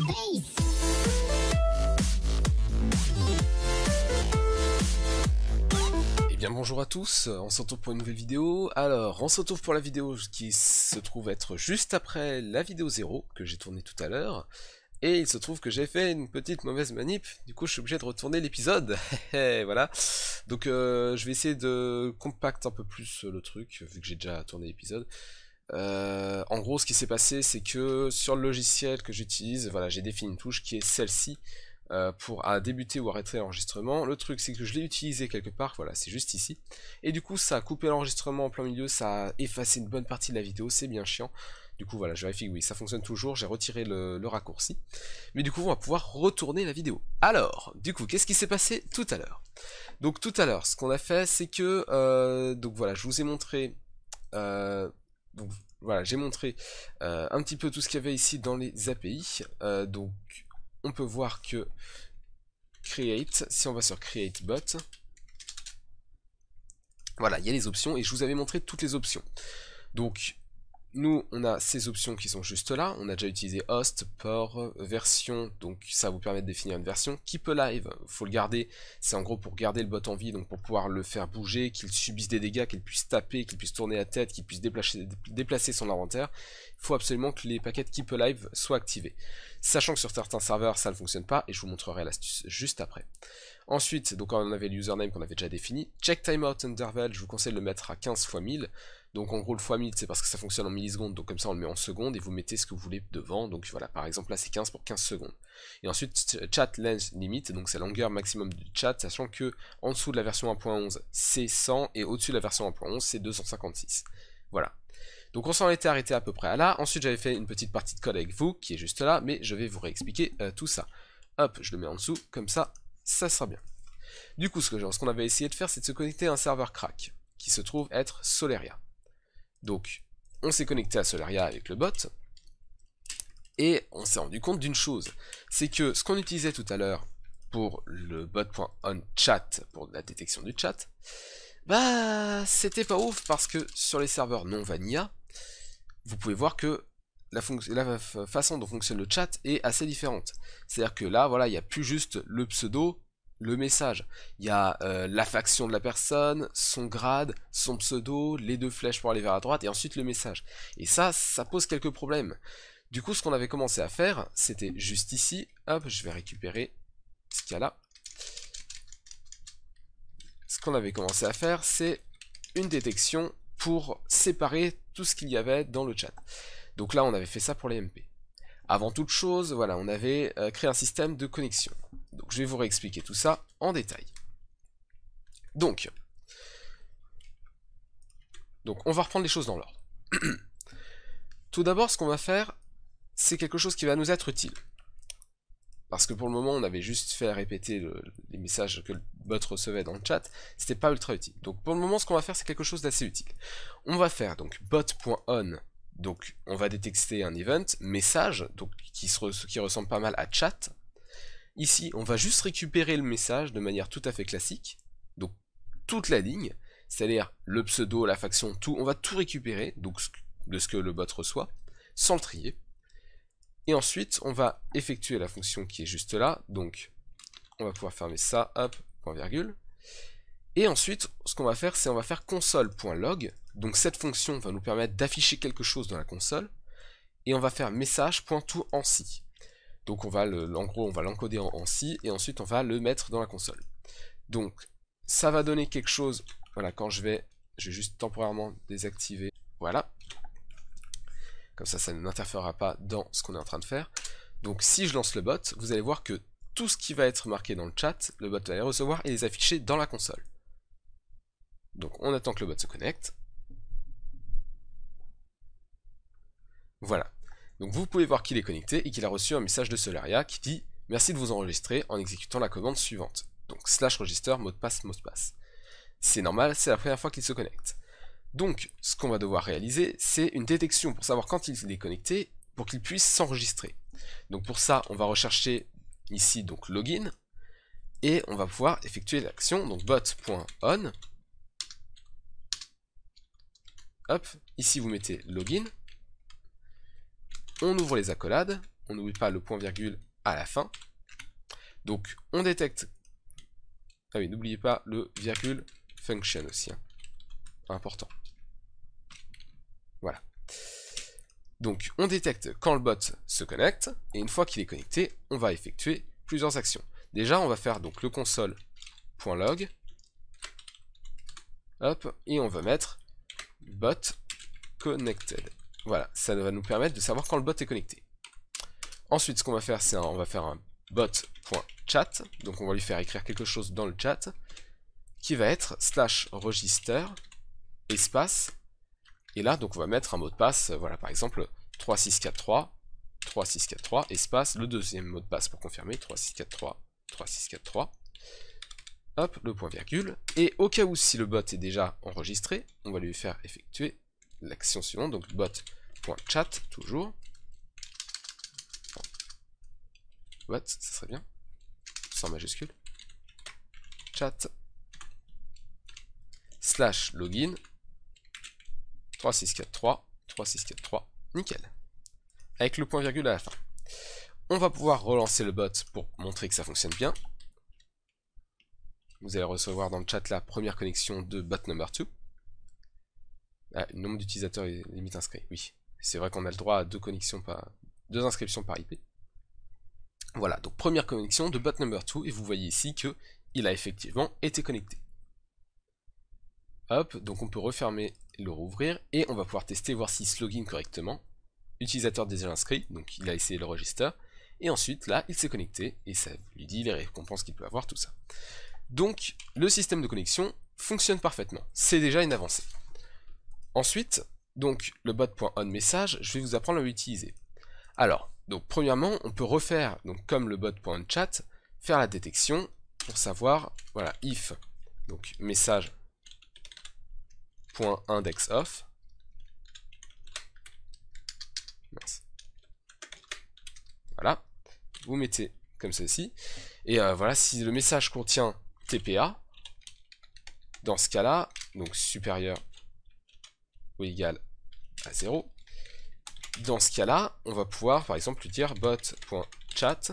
Et eh bien bonjour à tous, on se retrouve pour une nouvelle vidéo. Alors, on se retrouve pour la vidéo qui se trouve être juste après la vidéo 0 que j'ai tournée tout à l'heure. Et il se trouve que j'ai fait une petite mauvaise manip, du coup je suis obligé de retourner l'épisode, eh, voilà. Donc euh, je vais essayer de compact un peu plus le truc, vu que j'ai déjà tourné l'épisode. Euh, en gros, ce qui s'est passé, c'est que sur le logiciel que j'utilise, voilà, j'ai défini une touche qui est celle-ci euh, pour débuter ou arrêter l'enregistrement. Le truc, c'est que je l'ai utilisé quelque part, voilà, c'est juste ici. Et du coup, ça a coupé l'enregistrement en plein milieu, ça a effacé une bonne partie de la vidéo, c'est bien chiant. Du coup, voilà, je vérifie que oui, ça fonctionne toujours, j'ai retiré le, raccourci. Mais du coup, on va pouvoir retourner la vidéo. Alors, du coup, qu'est-ce qui s'est passé tout à l'heure Donc tout à l'heure, ce qu'on a fait, c'est que... Euh, donc voilà, je vous ai montré donc voilà, j'ai montré euh, un petit peu tout ce qu'il y avait ici dans les API. Euh, donc on peut voir que create, si on va sur create bot, voilà, il y a les options et je vous avais montré toutes les options. Donc nous, on a ces options qui sont juste là. On a déjà utilisé host, port, version. Donc, ça vous permet de définir une version. Keep alive, faut le garder. C'est en gros pour garder le bot en vie, donc pour pouvoir le faire bouger, qu'il subisse des dégâts, qu'il puisse taper, qu'il puisse tourner la tête, qu'il puisse déplacer, son inventaire. Il faut absolument que les paquets Keep alive soient activés. Sachant que sur certains serveurs, ça ne fonctionne pas, et je vous montrerai l'astuce juste après. Ensuite, donc on avait le username qu'on avait déjà défini. Check timeout interval, je vous conseille de le mettre à 15 x 1000. Donc en gros le x 1000 c'est parce que ça fonctionne en millisecondes, donc comme ça on le met en secondes et vous mettez ce que vous voulez devant, donc voilà par exemple là c'est 15 pour 15 secondes. Et ensuite chat length limit, donc c'est la longueur maximum du chat, sachant que en dessous de la version 1.11 c'est 100 et au-dessus de la version 1.11 c'est 256. Voilà. Donc on s'en était arrêté à peu près à là, ensuite j'avais fait une petite partie de code avec vous qui est juste là, mais je vais vous réexpliquer euh, tout ça. Hop, je le mets en dessous, comme ça, ça sera bien. Du coup, ce qu'on avait essayé de faire, c'est de se connecter à un serveur crack, qui se trouve être Solaria donc, on s'est connecté à Solaria avec le bot, et on s'est rendu compte d'une chose, c'est que ce qu'on utilisait tout à l'heure pour le bot.onChat, pour la détection du chat, bah, c'était pas ouf, parce que sur les serveurs non vanilla, vous pouvez voir que la, façon dont fonctionne le chat est assez différente. C'est-à-dire que là, voilà, il n'y a plus juste le pseudo le message. Il y a euh, la faction de la personne, son grade, son pseudo, les deux flèches pour aller vers la droite, et ensuite le message. Et ça, ça pose quelques problèmes. Du coup, ce qu'on avait commencé à faire, c'était juste ici, hop, je vais récupérer ce qu'il y a là. Ce qu'on avait commencé à faire, c'est une détection pour séparer tout ce qu'il y avait dans le chat. Donc là, on avait fait ça pour les MP. Avant toute chose, voilà, on avait euh, créé un système de connexion. Donc je vais vous réexpliquer tout ça en détail. Donc, donc on va reprendre les choses dans l'ordre. tout d'abord, ce qu'on va faire, c'est quelque chose qui va nous être utile. Parce que pour le moment, on avait juste fait répéter les messages que le bot recevait dans le chat. C'était pas ultra utile. Donc pour le moment, ce qu'on va faire, c'est quelque chose d'assez utile. On va faire donc bot.on. Donc on va détecter un event, message, donc qui, qui ressemble pas mal à chat. Ici, on va juste récupérer le message de manière tout à fait classique, donc toute la ligne, c'est-à-dire le pseudo, la faction, tout, on va tout récupérer, donc de ce que le bot reçoit, sans le trier. Et ensuite, on va effectuer la fonction qui est juste là, donc on va pouvoir fermer ça, hop, point virgule. Et ensuite, ce qu'on va faire, c'est on va faire console.log, donc cette fonction va nous permettre d'afficher quelque chose dans la console, et on va faire si. Donc on va le, en gros on va l'encoder en, C, et ensuite on va le mettre dans la console. Donc ça va donner quelque chose, voilà quand je vais, je vais juste temporairement désactiver, voilà. Comme ça, ça n'interférera pas dans ce qu'on est en train de faire. Donc si je lance le bot, vous allez voir que tout ce qui va être marqué dans le chat, le bot va les recevoir et les afficher dans la console. Donc on attend que le bot se connecte. Voilà. Donc vous pouvez voir qu'il est connecté et qu'il a reçu un message de Solaria qui dit « Merci de vous enregistrer en exécutant la commande suivante ». Donc slash register, mot de passe, mot de passe. C'est normal, c'est la première fois qu'il se connecte. Donc ce qu'on va devoir réaliser, c'est une détection pour savoir quand il est connecté pour qu'il puisse s'enregistrer. Donc pour ça, on va rechercher ici donc login et on va pouvoir effectuer l'action donc bot.on Hop, ici vous mettez login on ouvre les accolades, on n'oublie pas le point virgule à la fin. Donc on détecte, ah oui n'oubliez pas le virgule function aussi, hein. important. Voilà. Donc on détecte quand le bot se connecte, et une fois qu'il est connecté, on va effectuer plusieurs actions. Déjà on va faire donc le console.log, hop, et on va mettre bot connected. Voilà, ça va nous permettre de savoir quand le bot est connecté. Ensuite, ce qu'on va faire, c'est on va faire un bot.chat. Donc on va lui faire écrire quelque chose dans le chat qui va être slash register espace. Et là, donc on va mettre un mot de passe, euh, voilà, par exemple 3643 3643 espace, le deuxième mot de passe pour confirmer 3643 3643. Hop, le point virgule. Et au cas où si le bot est déjà enregistré, on va lui faire effectuer l'action suivante, donc bot chat toujours. What, ça serait bien. Sans majuscule. Chat. Slash login. 3643. 3643. Nickel. Avec le point virgule à la fin. On va pouvoir relancer le bot pour montrer que ça fonctionne bien. Vous allez recevoir dans le chat la première connexion de bot number 2. Ah, le nombre d'utilisateurs est limite inscrit, oui. C'est vrai qu'on a le droit à deux connexions par deux inscriptions par IP. Voilà, donc première connexion de bot number 2 et vous voyez ici que il a effectivement été connecté. Hop, donc on peut refermer, le rouvrir et on va pouvoir tester voir s'il se login correctement. Utilisateur déjà inscrit, donc il a essayé le registre. Et ensuite, là, il s'est connecté et ça lui dit les récompenses qu'il peut avoir, tout ça. Donc, le système de connexion fonctionne parfaitement. C'est déjà une avancée. Ensuite, donc le bot.onMessage, je vais vous apprendre à l'utiliser. Alors, donc premièrement, on peut refaire, donc comme le bot.onChat, faire la détection pour savoir, voilà, if, donc message.indexOff, voilà, vous mettez comme ceci, et euh, voilà, si le message contient TPA, dans ce cas-là, donc supérieur ou égal à à 0. Dans ce cas-là, on va pouvoir par exemple lui dire bot.chat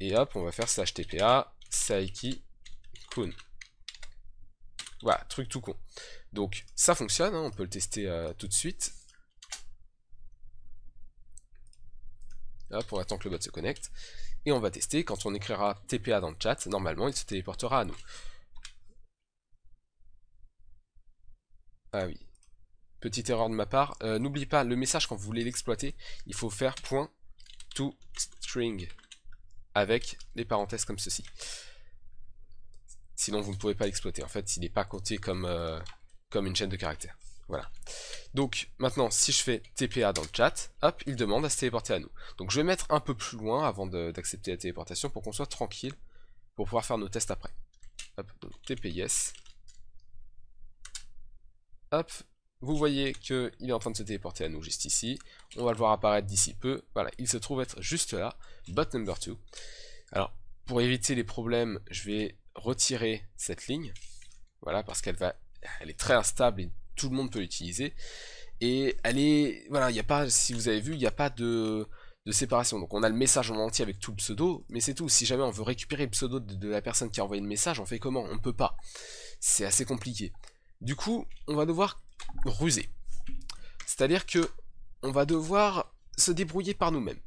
et hop, on va faire tpa saiki kun. Voilà, truc tout con. Donc ça fonctionne, hein, on peut le tester euh, tout de suite. Hop, on attend que le bot se connecte. Et on va tester, quand on écrira TPA dans le chat, normalement il se téléportera à nous. Ah oui, Petite erreur de ma part. Euh, n'oublie N'oubliez pas, le message, quand vous voulez l'exploiter, il faut faire point to string avec les parenthèses comme ceci. Sinon, vous ne pouvez pas l'exploiter. En fait, il n'est pas compté comme, euh, comme une chaîne de caractères. Voilà. Donc, maintenant, si je fais TPA dans le chat, hop, il demande à se téléporter à nous. Donc, je vais mettre un peu plus loin avant d'accepter la téléportation pour qu'on soit tranquille pour pouvoir faire nos tests après. Hop, donc TPS. Hop, vous voyez qu'il est en train de se téléporter à nous juste ici. On va le voir apparaître d'ici peu. Voilà, il se trouve être juste là. Bot number 2. Alors, pour éviter les problèmes, je vais retirer cette ligne. Voilà, parce qu'elle va, elle est très instable et tout le monde peut l'utiliser. Et elle est, voilà, il n'y a pas, si vous avez vu, il n'y a pas de, séparation. Donc on a le message en entier avec tout le pseudo, mais c'est tout. Si jamais on veut récupérer le pseudo de, la personne qui a envoyé le message, on fait comment On ne peut pas. C'est assez compliqué. Du coup, on va devoir rusé. C'est-à-dire que on va devoir se débrouiller par nous-mêmes.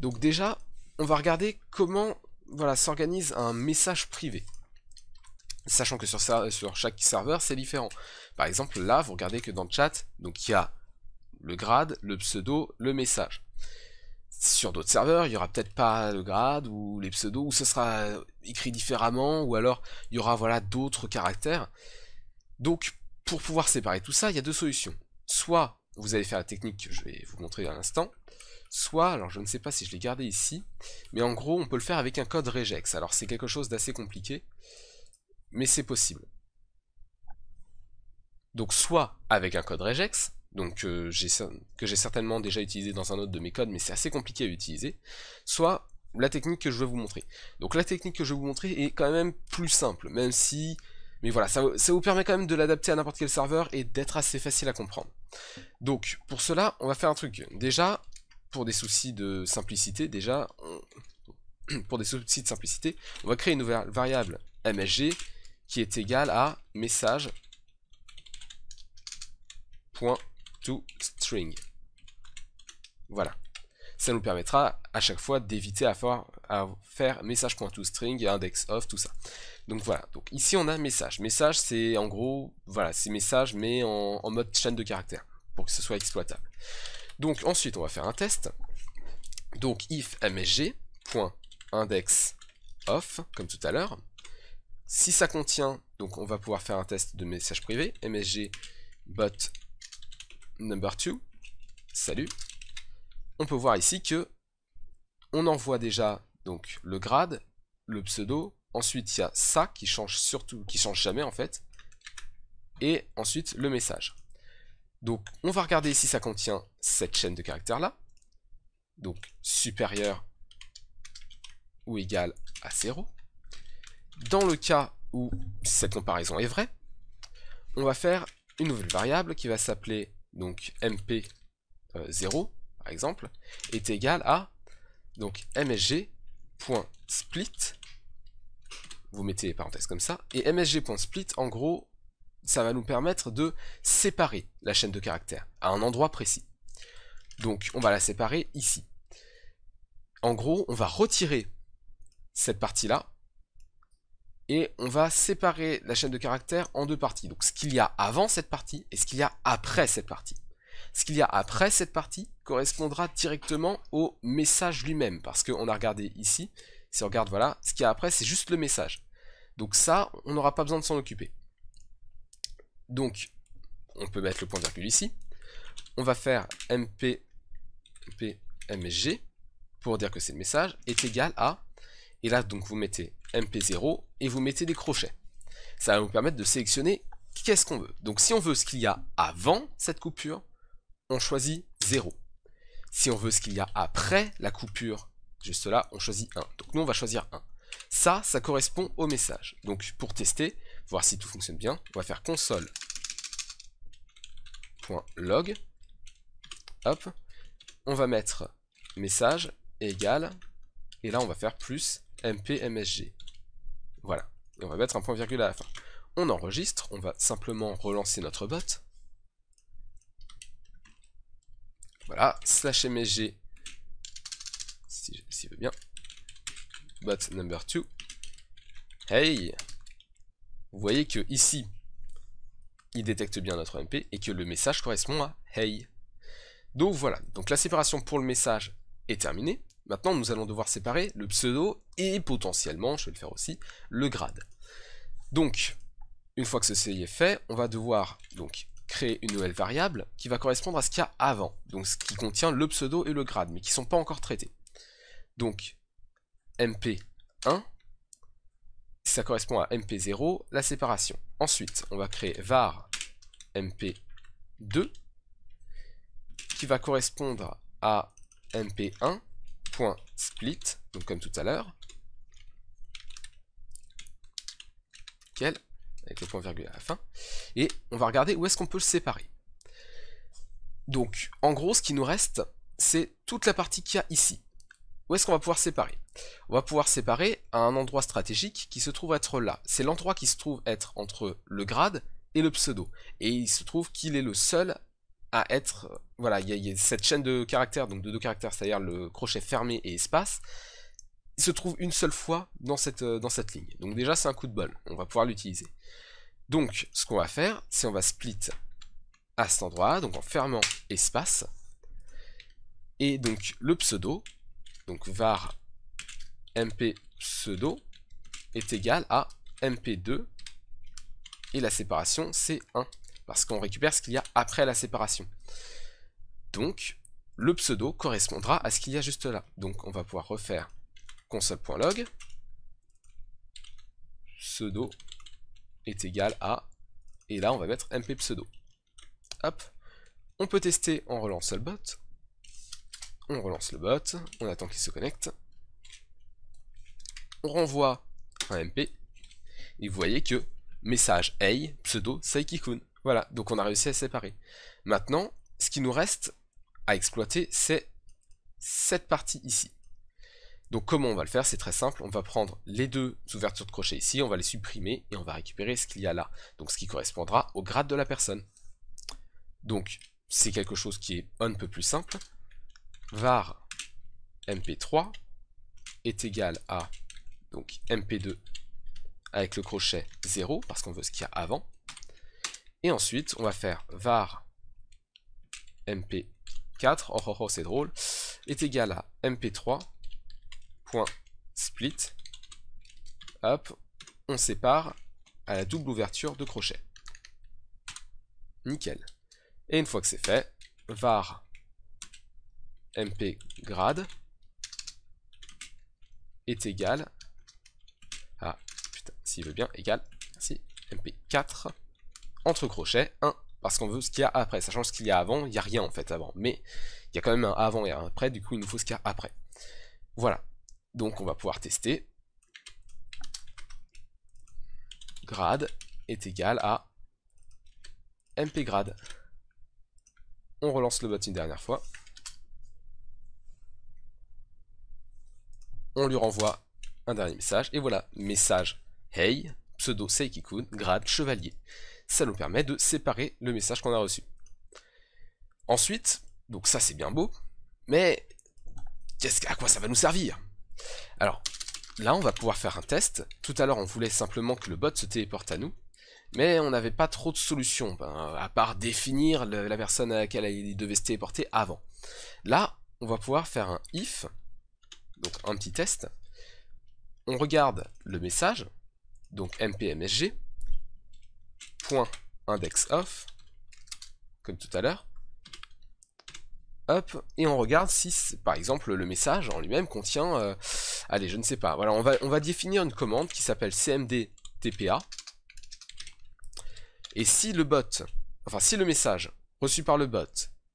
Donc déjà, on va regarder comment voilà, s'organise un message privé. Sachant que sur, ça sur chaque serveur, c'est différent. Par exemple, là, vous regardez que dans le chat, donc il y a le grade, le pseudo, le message. Sur d'autres serveurs, il y aura peut-être pas le grade ou les pseudos, ou ce sera écrit différemment, ou alors il y aura voilà, d'autres caractères. Donc pour pouvoir séparer tout ça, il y a deux solutions. Soit vous allez faire la technique que je vais vous montrer à l'instant, soit, alors je ne sais pas si je l'ai gardé ici, mais en gros on peut le faire avec un code regex. Alors c'est quelque chose d'assez compliqué, mais c'est possible. Donc soit avec un code regex, donc euh, que j'ai certainement déjà utilisé dans un autre de mes codes, mais c'est assez compliqué à utiliser, soit la technique que je vais vous montrer. Donc la technique que je vais vous montrer est quand même plus simple, même si mais voilà, ça, vous permet quand même de l'adapter à n'importe quel serveur et d'être assez facile à comprendre. Donc, pour cela, on va faire un truc. Déjà, pour des soucis de simplicité, déjà, on... pour des soucis de simplicité, on va créer une nouvelle variable msg qui est égale à message.toString. Voilà. Ça nous permettra à chaque fois d'éviter à faire à faire message.toString et index of, tout ça. Donc voilà, donc ici on a message. Message c'est en gros, voilà, c'est message mais en, mode chaîne de caractère, pour que ce soit exploitable. Donc ensuite on va faire un test. Donc if msg.index comme tout à l'heure. Si ça contient, donc on va pouvoir faire un test de message privé, msg bot number 2, salut. On peut voir ici que on envoie déjà donc le grade, le pseudo, ensuite il y a ça qui change surtout, qui change jamais en fait, et ensuite le message. Donc on va regarder si ça contient cette chaîne de caractères là, donc supérieur ou égal à 0. Dans le cas où cette comparaison est vraie, on va faire une nouvelle variable qui va s'appeler donc mp0 euh, par exemple est égale à donc msg .split vous mettez les parenthèses comme ça, et msg.split, en gros, ça va nous permettre de séparer la chaîne de caractères à un endroit précis. Donc on va la séparer ici. En gros, on va retirer cette partie-là, et on va séparer la chaîne de caractères en deux parties. Donc ce qu'il y a avant cette partie et ce qu'il y a après cette partie. Ce qu'il y a après cette partie correspondra directement au message lui-même, parce qu'on a regardé ici, si on regarde, voilà, ce qu'il y a après, c'est juste le message. Donc ça, on n'aura pas besoin de s'en occuper. Donc, on peut mettre le point virgule ici. On va faire mp, pour dire que c'est le message, est égal à, et là donc vous mettez mp0 et vous mettez des crochets. Ça va vous permettre de sélectionner qu'est-ce qu'on veut. Donc si on veut ce qu'il y a avant cette coupure, on choisit 0. Si on veut ce qu'il y a après la coupure, juste là, on choisit 1. Donc nous, on va choisir 1. Ça, ça correspond au message. Donc pour tester, voir si tout fonctionne bien, on va faire console.log. Hop. On va mettre message égal, et là on va faire plus mpmsg. Voilà. Et on va mettre un point virgule à la fin. On enregistre, on va simplement relancer notre bot. Voilà, slash msg, s'il si veut bien, bot number 2. Hey Vous voyez que ici, il détecte bien notre MP et que le message correspond à hey. Donc voilà, donc la séparation pour le message est terminée. Maintenant, nous allons devoir séparer le pseudo et potentiellement, je vais le faire aussi, le grade. Donc, une fois que ceci est fait, on va devoir donc créer une nouvelle variable qui va correspondre à ce qu'il y a avant, donc ce qui contient le pseudo et le grade, mais qui ne sont pas encore traités. Donc mp1, ça correspond à mp0, la séparation. Ensuite, on va créer var mp2, qui va correspondre à mp1.split, donc comme tout à l'heure, quel avec le point virgule à la fin, et on va regarder où est-ce qu'on peut le séparer. Donc, en gros, ce qui nous reste, c'est toute la partie qu'il y a ici. Où est-ce qu'on va pouvoir séparer On va pouvoir séparer à un endroit stratégique qui se trouve être là. C'est l'endroit qui se trouve être entre le grade et le pseudo. Et il se trouve qu'il est le seul à être... Euh, voilà, il y, a cette chaîne de caractères, donc de deux caractères, c'est-à-dire le crochet fermé et espace, il se trouve une seule fois dans cette, euh, dans cette ligne. Donc déjà, c'est un coup de bol. On va pouvoir l'utiliser. Donc, ce qu'on va faire, c'est on va split à cet endroit, donc en fermant espace. Et donc, le pseudo, donc var mp pseudo est égal à mp2 et la séparation c'est 1 parce qu'on récupère ce qu'il y a après la séparation. Donc, le pseudo correspondra à ce qu'il y a juste là. Donc, on va pouvoir refaire console.log pseudo est égal à et là on va mettre mp pseudo hop on peut tester en relance le bot on relance le bot on attend qu'il se connecte on renvoie un mp et vous voyez que message a, pseudo saikikun voilà donc on a réussi à séparer maintenant ce qui nous reste à exploiter c'est cette partie ici donc comment on va le faire C'est très simple, on va prendre les deux ouvertures de crochet ici, on va les supprimer et on va récupérer ce qu'il y a là. Donc ce qui correspondra au grade de la personne. Donc c'est quelque chose qui est un peu plus simple. var mp3 est égal à donc mp2 avec le crochet 0 parce qu'on veut ce qu'il y a avant. Et ensuite on va faire var mp4, oh oh c'est drôle, est égal à mp3 .split. Hop, on sépare à la double ouverture de crochet. Nickel. Et une fois que c'est fait, var mp grade est égal à, putain, s'il veut bien, égal, merci, mp4, entre crochets, 1, parce qu'on veut ce qu'il y a après, sachant ce qu'il y a avant, il n'y a rien en fait avant, mais il y a quand même un avant et un après, du coup il nous faut ce qu'il y a après. Voilà, donc on va pouvoir tester grade est égal à mpgrade. On relance le bot une dernière fois. On lui renvoie un dernier message. Et voilà, message hey, pseudo seikikun, grade chevalier. Ça nous permet de séparer le message qu'on a reçu. Ensuite, donc ça c'est bien beau, mais -ce, à quoi ça va nous servir alors, là, on va pouvoir faire un test. Tout à l'heure, on voulait simplement que le bot se téléporte à nous, mais on n'avait pas trop de solutions, ben, à part définir la personne à laquelle il devait se téléporter avant. Là, on va pouvoir faire un if, donc un petit test. On regarde le message, donc mpmsg, comme tout à l'heure et on regarde si, par exemple, le message en lui-même contient... Euh, allez, je ne sais pas. Voilà, on va, on va définir une commande qui s'appelle cmdtpa. Et si le bot, enfin si le message reçu par le bot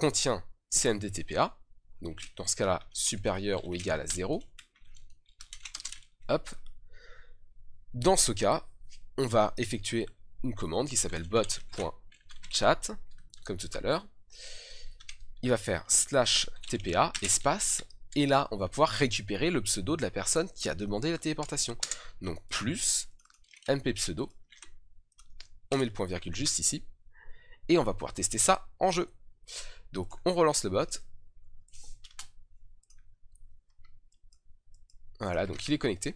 contient cmdtpa, donc dans ce cas-là supérieur ou égal à 0, hop, dans ce cas, on va effectuer une commande qui s'appelle bot.chat, comme tout à l'heure, il va faire slash tpa espace et là on va pouvoir récupérer le pseudo de la personne qui a demandé la téléportation. Donc plus mp pseudo, on met le point virgule juste ici et on va pouvoir tester ça en jeu. Donc on relance le bot. Voilà, donc il est connecté.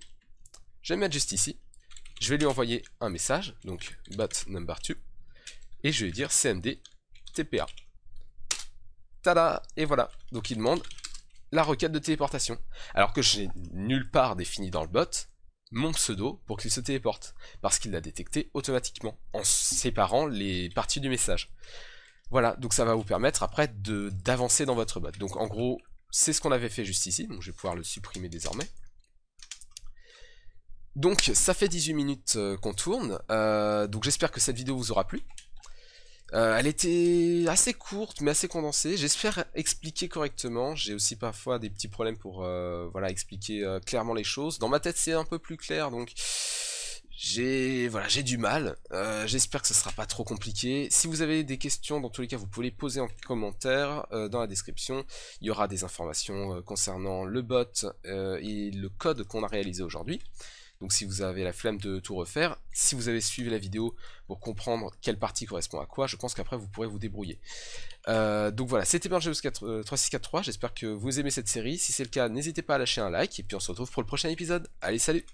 Je vais le mettre juste ici. Je vais lui envoyer un message, donc bot number 2, et je vais dire cmd tpa. Et voilà. Donc il demande la requête de téléportation. Alors que j'ai nulle part défini dans le bot mon pseudo pour qu'il se téléporte, parce qu'il l'a détecté automatiquement, en séparant les parties du message. Voilà, donc ça va vous permettre après d'avancer dans votre bot. Donc en gros, c'est ce qu'on avait fait juste ici, donc je vais pouvoir le supprimer désormais. Donc ça fait 18 minutes euh, qu'on tourne, euh, donc j'espère que cette vidéo vous aura plu. Euh, elle était assez courte mais assez condensée. J'espère expliquer correctement. J'ai aussi parfois des petits problèmes pour euh, voilà expliquer euh, clairement les choses. Dans ma tête c'est un peu plus clair donc j'ai voilà j'ai du mal. J'espère que ce sera pas trop compliqué. Si vous avez des questions dans tous les cas vous pouvez les poser en commentaire dans la description. Il y aura des informations concernant le bot et le code qu'on a réalisé aujourd'hui. Donc si vous avez la flemme de tout refaire, si vous avez suivi la vidéo pour comprendre quelle partie correspond à quoi, je pense qu'après vous pourrez vous débrouiller. Euh, donc voilà, c'était 4 3643 euh, j'espère que vous aimez cette série. Si c'est le cas, n'hésitez pas à lâcher un like et puis on se retrouve pour le prochain épisode. Allez, salut